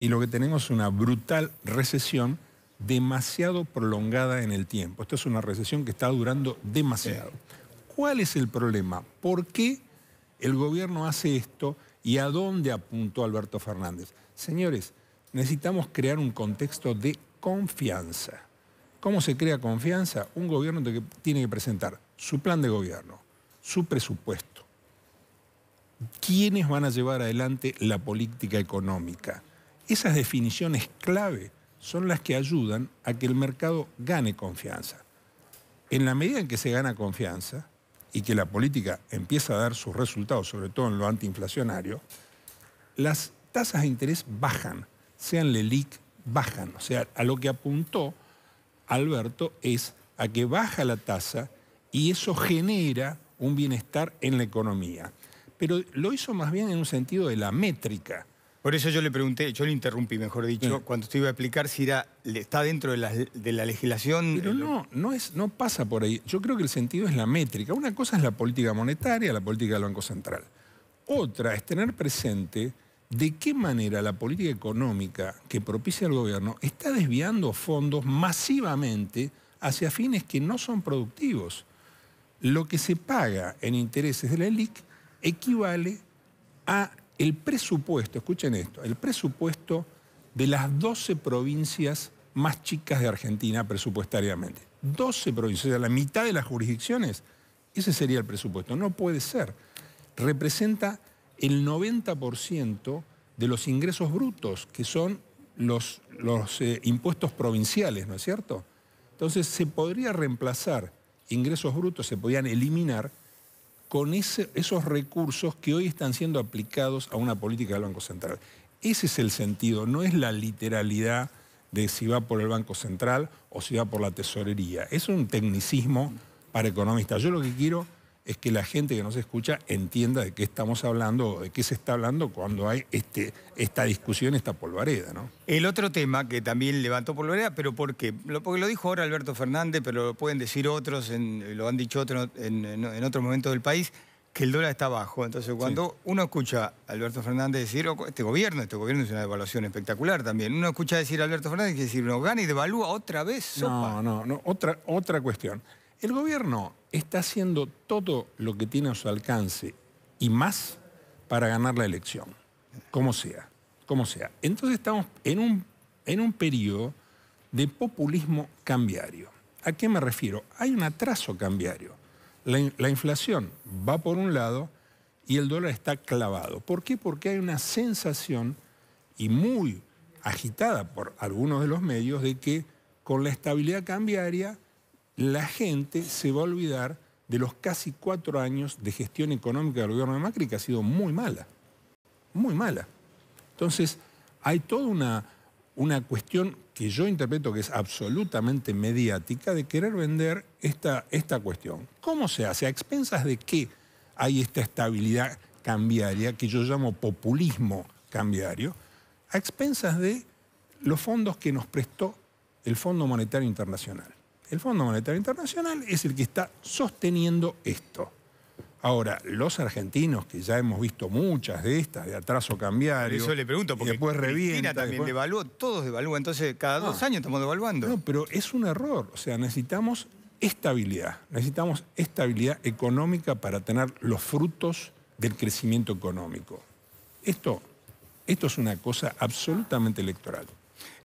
y lo que tenemos es una brutal recesión demasiado prolongada en el tiempo. Esto es una recesión que está durando demasiado. ¿Cuál es el problema? ¿Por qué el gobierno hace esto y a dónde apuntó Alberto Fernández? Señores, necesitamos crear un contexto de confianza. ¿Cómo se crea confianza? Un gobierno tiene que presentar su plan de gobierno, su presupuesto, quiénes van a llevar adelante la política económica, esas definiciones clave son las que ayudan a que el mercado gane confianza. En la medida en que se gana confianza y que la política empieza a dar sus resultados, sobre todo en lo antiinflacionario, las tasas de interés bajan, sean LELIC, bajan. O sea, a lo que apuntó Alberto es a que baja la tasa y eso genera un bienestar en la economía. Pero lo hizo más bien en un sentido de la métrica. Por eso yo le pregunté, yo le interrumpí, mejor dicho, mm. cuando usted iba a explicar si era, está dentro de la, legislación... Pero no, no, es, no pasa por ahí. Yo creo que el sentido es la métrica. Una cosa es la política monetaria, la política del Banco Central. Otra es tener presente de qué manera la política económica que propicia el gobierno está desviando fondos masivamente hacia fines que no son productivos. Lo que se paga en intereses de la LIC equivale a el presupuesto, escuchen esto, el presupuesto de las 12 provincias más chicas de Argentina presupuestariamente. 12 provincias, o sea, la mitad de las jurisdicciones, ese sería el presupuesto. No puede ser. Representa el 90% de los ingresos brutos, que son los, eh, impuestos provinciales, ¿no es cierto? Entonces se podría reemplazar ingresos brutos, se podían eliminar con esos recursos que hoy están siendo aplicados a una política del Banco Central. Ese es el sentido, no es la literalidad de si va por el Banco Central o si va por la tesorería. Es un tecnicismo para economistas. Yo lo que quiero es que la gente que nos escucha entienda de qué estamos hablando, de qué se está hablando cuando hay este, esta discusión, esta polvareda. ¿no? El otro tema que también levantó polvareda, pero ¿por qué? Porque lo dijo ahora Alberto Fernández, pero lo pueden decir otros, lo han dicho otros en, en otro momento del país, que el dólar está bajo. Entonces, cuando uno escucha a Alberto Fernández decir, oh, este gobierno, este gobierno es una devaluación espectacular también, uno escucha decir a Alberto Fernández que decir, no gana y devalúa otra vez. Sopa. No, no, no, otra, otra cuestión. El gobierno está haciendo todo lo que tiene a su alcance y más para ganar la elección, como sea, como sea. Entonces estamos en un, periodo de populismo cambiario. ¿A qué me refiero? Hay un atraso cambiario. La, la inflación va por un lado y el dólar está clavado. ¿Por qué? Porque hay una sensación y muy agitada por algunos de los medios de que con la estabilidad cambiaria la gente se va a olvidar de los casi cuatro años de gestión económica del gobierno de Macri, que ha sido muy mala, muy mala. Entonces, hay toda una, una cuestión que yo interpreto que es absolutamente mediática de querer vender esta, esta cuestión. ¿Cómo se hace? ¿A expensas de qué hay esta estabilidad cambiaria que yo llamo populismo cambiario? A expensas de los fondos que nos prestó el Fondo Monetario Internacional. El Fondo Monetario Internacional es el que está sosteniendo esto. Ahora, los argentinos, que ya hemos visto muchas de estas, de atraso cambiario... Eso le pregunto, porque después revienta, también devaluó, todos devalúan, entonces cada dos ah. años estamos devaluando. No, pero es un error, o sea, necesitamos estabilidad, necesitamos estabilidad económica para tener los frutos del crecimiento económico. Esto, esto es una cosa absolutamente electoral.